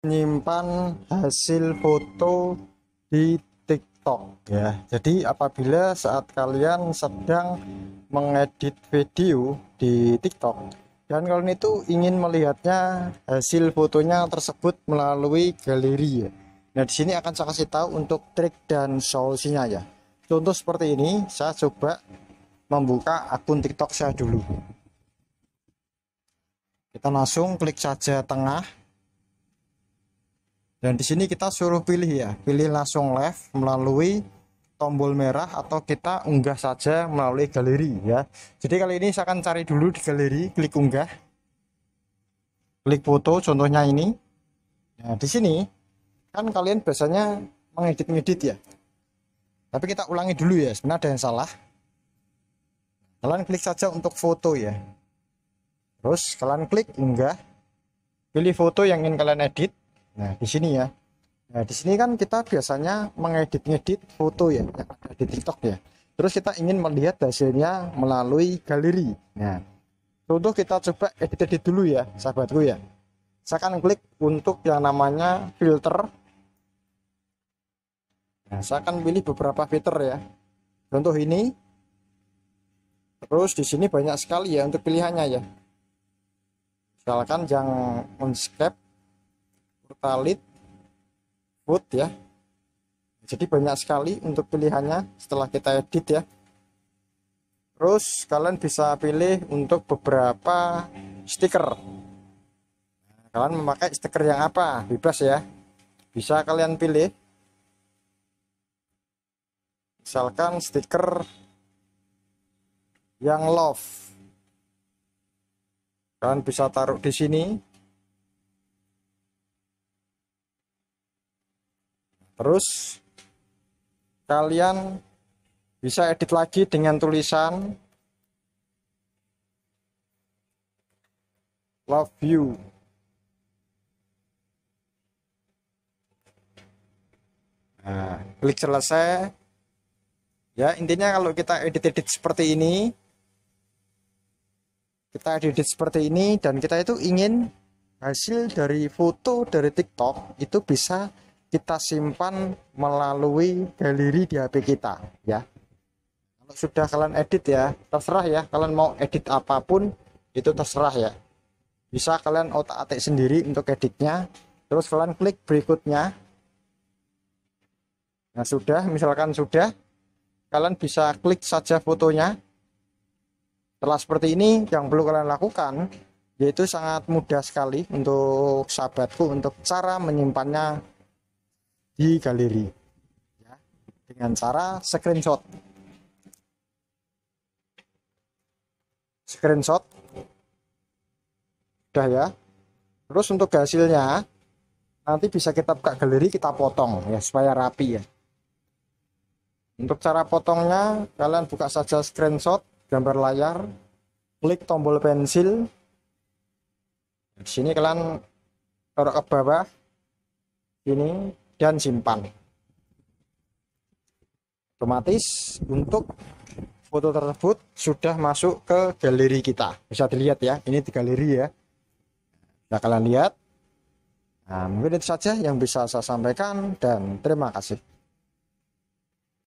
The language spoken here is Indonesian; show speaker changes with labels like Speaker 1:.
Speaker 1: menyimpan hasil foto di TikTok ya. Jadi apabila saat kalian sedang mengedit video di TikTok dan kalian itu ingin melihatnya hasil fotonya tersebut melalui galeri ya. Nah, di sini akan saya kasih tahu untuk trik dan solusinya ya. Contoh seperti ini, saya coba membuka akun TikTok saya dulu. Kita langsung klik saja tengah dan di sini kita suruh pilih ya pilih langsung live melalui tombol merah atau kita unggah saja melalui galeri ya jadi kali ini saya akan cari dulu di galeri klik unggah klik foto contohnya ini nah di sini kan kalian biasanya mengedit-ngedit ya tapi kita ulangi dulu ya sebenarnya ada yang salah kalian klik saja untuk foto ya terus kalian klik unggah pilih foto yang ingin kalian edit Nah, di sini ya. Nah, di sini kan kita biasanya mengedit-ngedit foto ya yang ada di TikTok ya. Terus kita ingin melihat hasilnya melalui galeri. Nah, contoh kita coba edit-edit dulu ya, sahabatku ya. Saya akan klik untuk yang namanya filter. Nah, saya akan pilih beberapa filter ya. Contoh ini. Terus di sini banyak sekali ya untuk pilihannya ya. Misalkan yang unscape tali, Wood ya jadi banyak sekali untuk pilihannya setelah kita edit ya terus kalian bisa pilih untuk beberapa stiker kalian memakai stiker yang apa bebas ya bisa kalian pilih misalkan stiker yang love kalian bisa taruh di sini terus kalian bisa edit lagi dengan tulisan love you nah, klik selesai ya intinya kalau kita edit-edit seperti ini kita edit seperti ini dan kita itu ingin hasil dari foto dari TikTok itu bisa kita simpan melalui galeri di HP kita ya kalau sudah kalian edit ya terserah ya kalian mau edit apapun itu terserah ya bisa kalian otak-atik sendiri untuk editnya terus kalian klik berikutnya nah sudah misalkan sudah kalian bisa klik saja fotonya setelah seperti ini yang perlu kalian lakukan yaitu sangat mudah sekali untuk sahabatku untuk cara menyimpannya di galeri ya, dengan cara screenshot screenshot udah ya terus untuk hasilnya nanti bisa kita buka galeri kita potong ya supaya rapi ya untuk cara potongnya kalian buka saja screenshot gambar layar klik tombol pensil di sini kalian taruh ke bawah ini dan simpan otomatis untuk foto tersebut sudah masuk ke galeri kita bisa dilihat ya ini di galeri ya nah kalian lihat nah, mungkin itu saja yang bisa saya sampaikan dan terima kasih